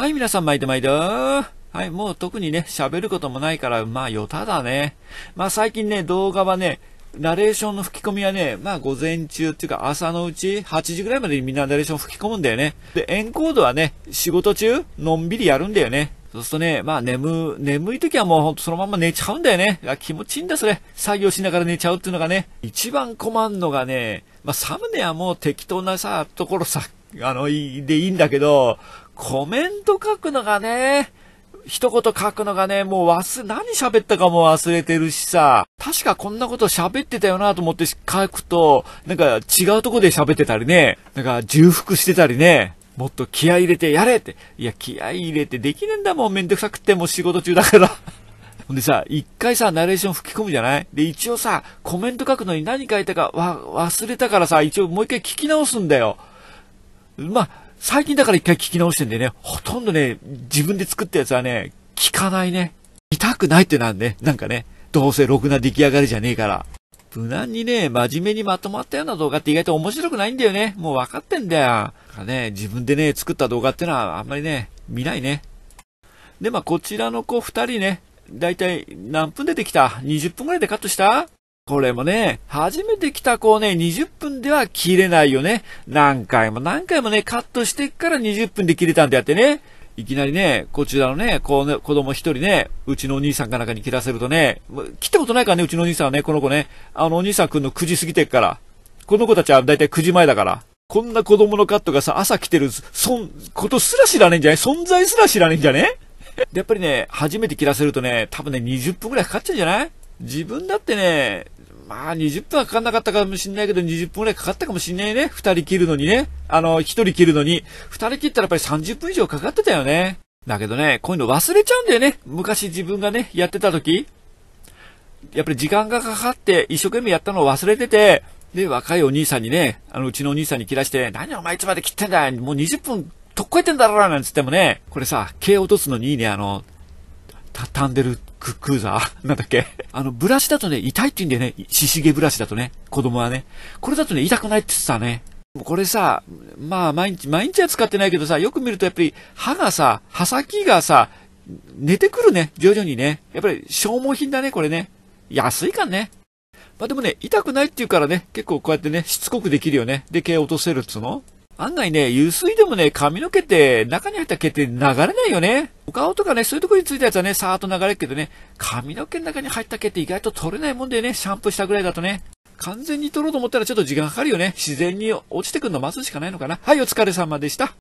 はい、皆さん、い毎度毎度。はい、もう特にね、喋ることもないから、まあ、よただね。まあ、最近ね、動画はね、ナレーションの吹き込みはね、まあ午前中っていうか朝のうち8時ぐらいまでにみんなナレーション吹き込むんだよね。で、エンコードはね、仕事中、のんびりやるんだよね。そうするとね、まあ眠、眠い時はもうほんとそのまま寝ちゃうんだよね。気持ちいいんだそれ。作業しながら寝ちゃうっていうのがね、一番困るのがね、まあサムネはもう適当なさ、ところさ、あの、でいいんだけど、コメント書くのがね、一言書くのがね、もう忘れ、何喋ったかも忘れてるしさ、確かこんなこと喋ってたよなと思って書くと、なんか違うとこで喋ってたりね、なんか重複してたりね、もっと気合入れてやれって。いや、気合入れてできねえんだもん、めんどくさくってもう仕事中だから。ほんでさ、一回さ、ナレーション吹き込むじゃないで、一応さ、コメント書くのに何書いたかわ忘れたからさ、一応もう一回聞き直すんだよ。まあ、最近だから一回聞き直してんでね、ほとんどね、自分で作ったやつはね、聞かないね。痛くないってなんね、なんかね、どうせろくな出来上がりじゃねえから。無難にね、真面目にまとまったような動画って意外と面白くないんだよね。もう分かってんだよ。だからね、自分でね、作った動画ってのはあんまりね、見ないね。で、まあ、こちらの子2人ね、だいたい何分出てきた ?20 分くらいでカットしたこれもね、初めて来た子をね、20分では切れないよね。何回も何回もね、カットしてから20分で切れたんでやってね。いきなりね、こちらのね、こうね、子供一人ね、うちのお兄さんかなんかに切らせるとね、切ったことないからね、うちのお兄さんはね、この子ね、あのお兄さんくんの9時過ぎてっから。この子たちはだいたい9時前だから。こんな子供のカットがさ、朝来てる、そん、ことすら知らねえんじゃね存在すら知らねえんじゃねで、やっぱりね、初めて切らせるとね、多分ね、20分くらいかかっちゃうんじゃない自分だってね、まあ20分はかかんなかったかもしんないけど、20分くらいかかったかもしんないね。2人切るのにね。あの、1人切るのに。2人切ったらやっぱり30分以上かかってたよね。だけどね、こういうの忘れちゃうんだよね。昔自分がね、やってた時。やっぱり時間がかかって、一生懸命やったのを忘れてて、で、若いお兄さんにね、あの、うちのお兄さんに切らして、何お前いつまで切ってんだもう20分とっこえてんだろなんつってもね、これさ、毛落とすのにいいね、あの、畳んでるククーザー なんだっけあの、ブラシだとね、痛いって言うんだよね。ししげブラシだとね。子供はね。これだとね、痛くないって言ってたね。これさ、まあ、毎日、毎日は使ってないけどさ、よく見るとやっぱり歯がさ、歯先がさ、寝てくるね。徐々にね。やっぱり消耗品だね、これね。安いかね。まあでもね、痛くないって言うからね、結構こうやってね、しつこくできるよね。で、毛落とせるっつうの案外ね、油水でもね、髪の毛って中に入った毛って流れないよね。お顔とかね、そういうとこについたやつはね、さーっと流れるけどね、髪の毛の中に入った毛って意外と取れないもんでね、シャンプーしたぐらいだとね。完全に取ろうと思ったらちょっと時間かかるよね。自然に落ちてくるの待つしかないのかな。はい、お疲れ様でした。